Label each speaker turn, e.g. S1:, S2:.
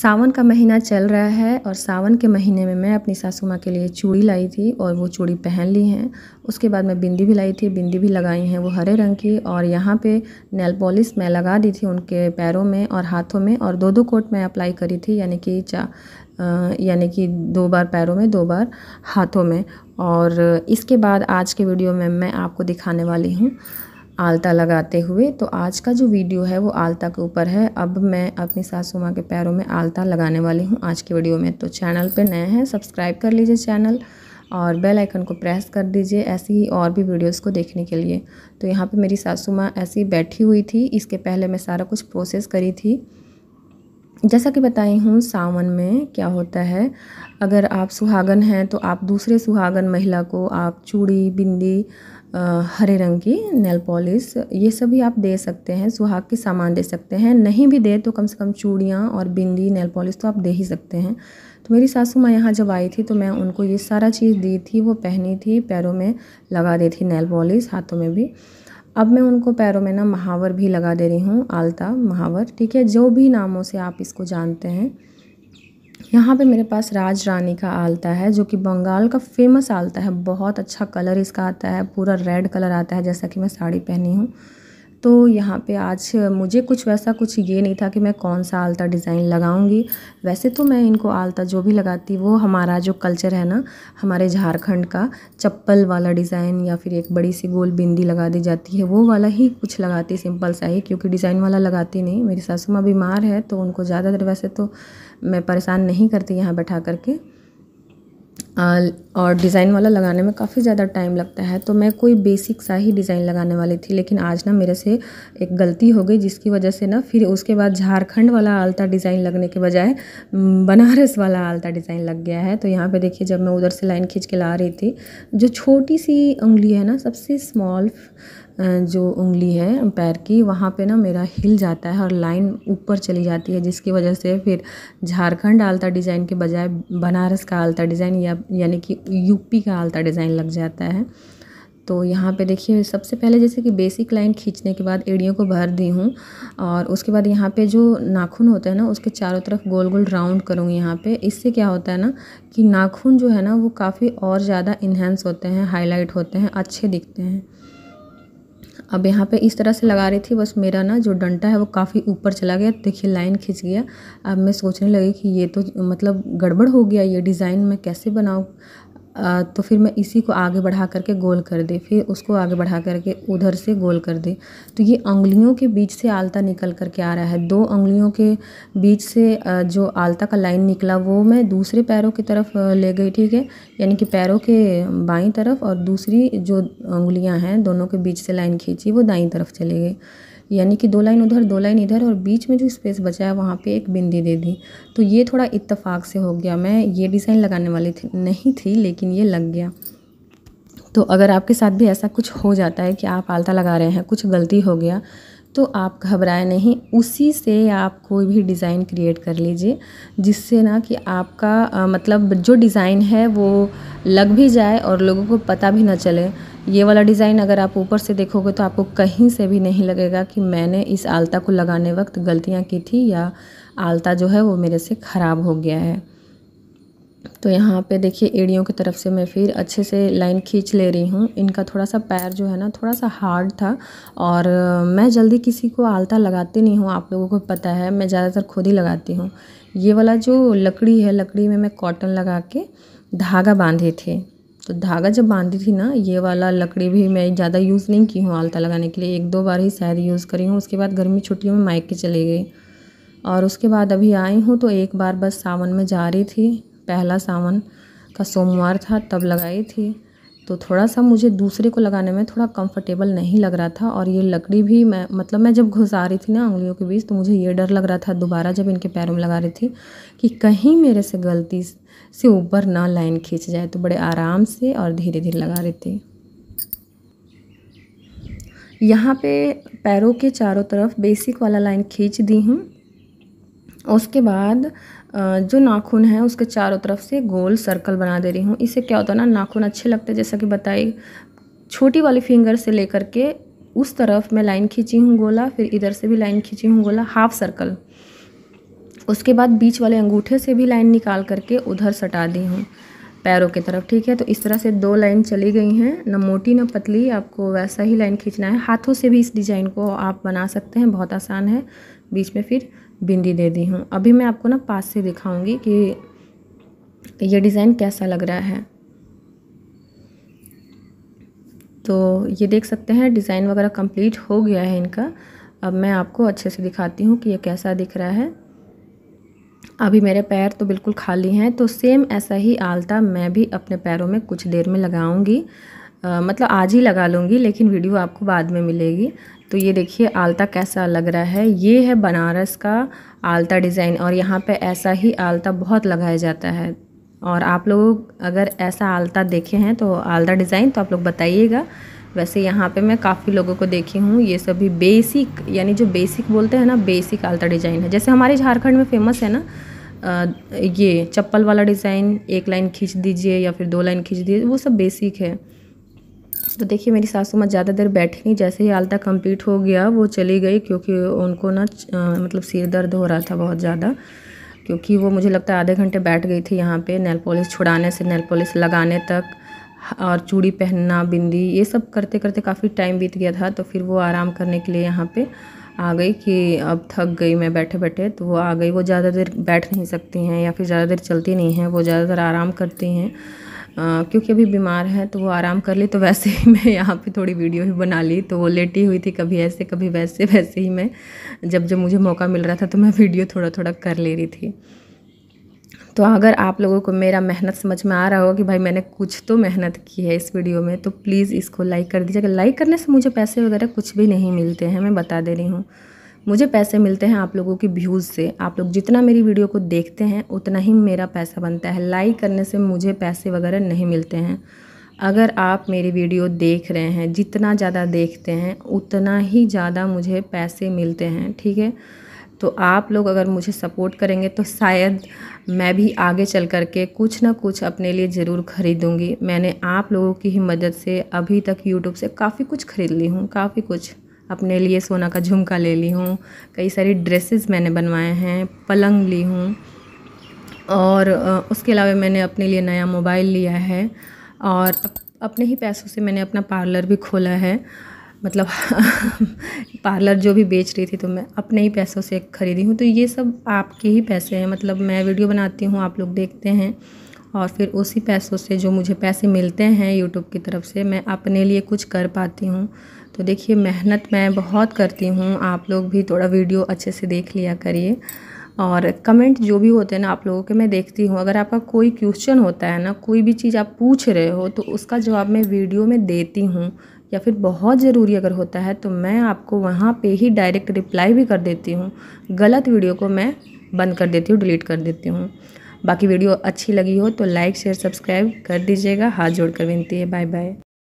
S1: सावन का महीना चल रहा है और सावन के महीने में मैं अपनी सासू माँ के लिए चूड़ी लाई थी और वो चूड़ी पहन ली हैं उसके बाद मैं बिंदी भी लाई थी बिंदी भी लगाई हैं वो हरे रंग की और यहाँ पे नेल पॉलिश मैं लगा दी थी उनके पैरों में और हाथों में और दो दो कोट मैं अप्लाई करी थी यानी कि चा यानी कि दो बार पैरों में दो बार हाथों में और इसके बाद आज के वीडियो में मैं आपको दिखाने वाली हूँ आलता लगाते हुए तो आज का जो वीडियो है वो आलता के ऊपर है अब मैं अपनी सासू माँ के पैरों में आलता लगाने वाली हूँ आज की वीडियो में तो चैनल पे नए हैं सब्सक्राइब कर लीजिए चैनल और बेल आइकन को प्रेस कर दीजिए ऐसी ही और भी वीडियोस को देखने के लिए तो यहाँ पे मेरी सासू माँ ऐसी बैठी हुई थी इसके पहले मैं सारा कुछ प्रोसेस करी थी जैसा कि बताई हूँ सावन में क्या होता है अगर आप सुहागन हैं तो आप दूसरे सुहागन महिला को आप चूड़ी बिंदी हरे रंग की नेल पॉलिश ये सभी आप दे सकते हैं सुहाग के सामान दे सकते हैं नहीं भी दे तो कम से कम चूड़ियाँ और बिंदी नेल पॉलिश तो आप दे ही सकते हैं तो मेरी सासू माँ यहाँ जब आई थी तो मैं उनको ये सारा चीज़ दी थी वो पहनी थी पैरों में लगा दी थी नेल पॉलिश हाथों में भी अब मैं उनको पैरों में ना महावर भी लगा दे रही हूँ आलता महावर ठीक है जो भी नामों से आप इसको जानते हैं यहाँ पे मेरे पास राज रानी का आलता है जो कि बंगाल का फेमस आलता है बहुत अच्छा कलर इसका आता है पूरा रेड कलर आता है जैसा कि मैं साड़ी पहनी हूँ तो यहाँ पे आज मुझे कुछ वैसा कुछ ये नहीं था कि मैं कौन सा आलता डिज़ाइन लगाऊंगी वैसे तो मैं इनको आलता जो भी लगाती वो हमारा जो कल्चर है ना हमारे झारखंड का चप्पल वाला डिज़ाइन या फिर एक बड़ी सी गोल बिंदी लगा दी जाती है वो वाला ही कुछ लगाती सिंपल सा ही क्योंकि डिज़ाइन वाला लगाती नहीं मेरी सासू माँ बीमार है तो उनको ज़्यादातर वैसे तो मैं परेशान नहीं करती यहाँ बैठा करके और डिज़ाइन वाला लगाने में काफ़ी ज़्यादा टाइम लगता है तो मैं कोई बेसिक सा ही डिज़ाइन लगाने वाली थी लेकिन आज ना मेरे से एक गलती हो गई जिसकी वजह से ना फिर उसके बाद झारखंड वाला आलता डिज़ाइन लगने के बजाय बनारस वाला आलता डिज़ाइन लग गया है तो यहाँ पे देखिए जब मैं उधर से लाइन खींच के ला रही थी जो छोटी सी उंगली है ना सबसे स्मॉल जो उंगली है पैर की वहाँ पे ना मेरा हिल जाता है और लाइन ऊपर चली जाती है जिसकी वजह से फिर झारखंड आलता डिज़ाइन के बजाय बनारस का आलता डिज़ाइन या यानी कि यूपी का आलता डिज़ाइन लग जाता है तो यहाँ पे देखिए सबसे पहले जैसे कि बेसिक लाइन खींचने के बाद एड़ियों को भर दी हूँ और उसके बाद यहाँ पे जो नाखून होता है ना उसके चारों तरफ गोल गोल राउंड करूँगी यहाँ पे इससे क्या होता है ना कि नाखून जो है ना वो काफ़ी और ज़्यादा इन्हेंस होते हैं हाईलाइट होते हैं अच्छे दिखते हैं अब यहाँ पे इस तरह से लगा रही थी बस मेरा ना जो डंटा है वो काफ़ी ऊपर चला गया देखिए लाइन खिंच गया अब मैं सोचने लगी कि ये तो मतलब गड़बड़ हो गया ये डिज़ाइन मैं कैसे बनाऊँ तो फिर मैं इसी को आगे बढ़ा करके गोल कर दे फिर उसको आगे बढ़ा करके उधर से गोल कर दे तो ये उंगलियों के बीच से आलता निकल करके आ रहा है दो उंगलियों के बीच से जो आलता का लाइन निकला वो मैं दूसरे पैरों की तरफ ले गई ठीक है यानी कि पैरों के बाई तरफ और दूसरी जो उंगलियाँ हैं दोनों के बीच से लाइन खींची वो दाई तरफ चले गई यानी कि दो लाइन उधर दो लाइन इधर और बीच में जो स्पेस बचा है वहाँ पे एक बिंदी दे दी तो ये थोड़ा इतफाक़ से हो गया मैं ये डिज़ाइन लगाने वाली थी नहीं थी लेकिन ये लग गया तो अगर आपके साथ भी ऐसा कुछ हो जाता है कि आप आलता लगा रहे हैं कुछ गलती हो गया तो आप घबराए नहीं उसी से आप कोई भी डिज़ाइन क्रिएट कर लीजिए जिससे ना कि आपका आ, मतलब जो डिज़ाइन है वो लग भी जाए और लोगों को पता भी ना चले ये वाला डिज़ाइन अगर आप ऊपर से देखोगे तो आपको कहीं से भी नहीं लगेगा कि मैंने इस आलता को लगाने वक्त गलतियाँ की थी या आलता जो है वो मेरे से ख़राब हो गया है तो यहाँ पे देखिए एड़ियों की तरफ से मैं फिर अच्छे से लाइन खींच ले रही हूँ इनका थोड़ा सा पैर जो है ना थोड़ा सा हार्ड था और मैं जल्दी किसी को आलता लगाती नहीं हूँ आप लोगों को पता है मैं ज़्यादातर खुद ही लगाती हूँ ये वाला जो लकड़ी है लकड़ी में मैं कॉटन लगा के धागा बांधे थे तो धागा जब बांधी थी ना ये वाला लकड़ी भी मैं ज़्यादा यूज़ नहीं की हूँ आलता लगाने के लिए एक दो बार ही शायद यूज़ करी हूँ उसके बाद गर्मी छुट्टियों में मायके चली गई और उसके बाद अभी आई हूँ तो एक बार बस सावन में जा रही थी पहला सावन का सोमवार था तब लगाई थी तो थोड़ा सा मुझे दूसरे को लगाने में थोड़ा कंफर्टेबल नहीं लग रहा था और ये लकड़ी भी मैं मतलब मैं जब घुसा रही थी ना उंगलियों के बीच तो मुझे ये डर लग रहा था दोबारा जब इनके पैरों में लगा रही थी कि कहीं मेरे से गलती से ऊपर ना लाइन खींच जाए तो बड़े आराम से और धीरे धीरे लगा रही थी यहाँ पे पैरों के चारों तरफ बेसिक वाला लाइन खींच दी हूँ उसके बाद जो नाखून है उसके चारों तरफ से गोल सर्कल बना दे रही हूँ इससे क्या होता है ना नाखून अच्छे लगते हैं जैसा कि बताई छोटी वाली फिंगर से लेकर के उस तरफ मैं लाइन खींची हूँ गोला फिर इधर से भी लाइन खींची हूँ गोला हाफ सर्कल उसके बाद बीच वाले अंगूठे से भी लाइन निकाल करके उधर सटा दी हूँ पैरों की तरफ ठीक है तो इस तरह से दो लाइन चली गई हैं ना मोटी ना पतली आपको वैसा ही लाइन खींचना है हाथों से भी इस डिज़ाइन को आप बना सकते हैं बहुत आसान है बीच में फिर बिंदी दे दी हूँ अभी मैं आपको ना पास से दिखाऊंगी कि ये डिज़ाइन कैसा लग रहा है तो ये देख सकते हैं डिज़ाइन वगैरह कंप्लीट हो गया है इनका अब मैं आपको अच्छे से दिखाती हूँ कि ये कैसा दिख रहा है अभी मेरे पैर तो बिल्कुल खाली हैं तो सेम ऐसा ही आलता मैं भी अपने पैरों में कुछ देर में लगाऊँगी मतलब आज ही लगा लूँगी लेकिन वीडियो आपको बाद में मिलेगी तो ये देखिए आलता कैसा लग रहा है ये है बनारस का आलता डिज़ाइन और यहाँ पे ऐसा ही आलता बहुत लगाया जाता है और आप लोग अगर ऐसा आलता देखे हैं तो आलता डिज़ाइन तो आप लोग बताइएगा वैसे यहाँ पे मैं काफ़ी लोगों को देखी हूँ ये सभी बेसिक यानी जो बेसिक बोलते हैं ना बेसिक आलता डिज़ाइन है जैसे हमारे झारखंड में फेमस है ना ये चप्पल वाला डिज़ाइन एक लाइन खींच दीजिए या फिर दो लाइन खींच दीजिए वो सब बेसिक है तो देखिए मेरी सासू माँ ज़्यादा देर बैठी नहीं जैसे ही आलता कंप्लीट हो गया वो चली गई क्योंकि उनको ना मतलब सिर दर्द हो रहा था बहुत ज़्यादा क्योंकि वो मुझे लगता है आधे घंटे बैठ गई थी यहाँ पे नेल पॉलिश छुड़ाने से नेल पॉलिश लगाने तक और चूड़ी पहनना बिंदी ये सब करते करते काफ़ी टाइम बीत गया था तो फिर वो आराम करने के लिए यहाँ पर आ गई कि अब थक गई मैं बैठे बैठे तो वो आ गई वो ज़्यादा देर बैठ नहीं सकती हैं या फिर ज़्यादा देर चलती नहीं हैं वो ज़्यादातर आराम करती हैं क्योंकि अभी बीमार है तो वो आराम कर ली तो वैसे ही मैं यहाँ पे थोड़ी वीडियो भी बना ली तो वो लेटी हुई थी कभी ऐसे कभी वैसे वैसे ही मैं जब जब मुझे मौका मिल रहा था तो मैं वीडियो थोड़ा थोड़ा कर ले रही थी तो अगर आप लोगों को मेरा मेहनत समझ में आ रहा हो कि भाई मैंने कुछ तो मेहनत की है इस वीडियो में तो प्लीज़ इसको लाइक कर दीजिएगा लाइक करने से मुझे पैसे वगैरह कुछ भी नहीं मिलते हैं मैं बता दे रही हूँ मुझे पैसे मिलते हैं आप लोगों की व्यूज़ से आप लोग जितना मेरी वीडियो को देखते हैं उतना ही मेरा पैसा बनता है लाइक करने से मुझे पैसे वगैरह नहीं मिलते हैं अगर आप मेरी वीडियो देख रहे हैं जितना ज़्यादा देखते हैं उतना ही ज़्यादा मुझे पैसे मिलते हैं ठीक है तो आप लोग अगर मुझे सपोर्ट करेंगे तो शायद मैं भी आगे चल कर के कुछ ना कुछ अपने लिए ज़रूर ख़रीदूँगी मैंने आप लोगों की ही मदद से अभी तक यूट्यूब से काफ़ी कुछ ख़रीद ली हूँ काफ़ी कुछ अपने लिए सोना का झुमका ले ली हूँ कई सारी ड्रेसेस मैंने बनवाए हैं पलंग ली हूँ और उसके अलावा मैंने अपने लिए नया मोबाइल लिया है और अपने ही पैसों से मैंने अपना पार्लर भी खोला है मतलब पार्लर जो भी बेच रही थी तो मैं अपने ही पैसों से ख़रीदी हूँ तो ये सब आपके ही पैसे हैं मतलब मैं वीडियो बनाती हूँ आप लोग देखते हैं और फिर उसी पैसों से जो मुझे पैसे मिलते हैं यूट्यूब की तरफ से मैं अपने लिए कुछ कर पाती हूँ तो देखिए मेहनत मैं बहुत करती हूँ आप लोग भी थोड़ा वीडियो अच्छे से देख लिया करिए और कमेंट जो भी होते हैं ना आप लोगों के मैं देखती हूँ अगर आपका कोई क्वेश्चन होता है ना कोई भी चीज़ आप पूछ रहे हो तो उसका जवाब मैं वीडियो में देती हूँ या फिर बहुत ज़रूरी अगर होता है तो मैं आपको वहाँ पे ही डायरेक्ट रिप्लाई भी कर देती हूँ गलत वीडियो को मैं बंद कर देती हूँ डिलीट कर देती हूँ बाकी वीडियो अच्छी लगी हो तो लाइक शेयर सब्सक्राइब कर दीजिएगा हाथ जोड़कर विनती है बाय बाय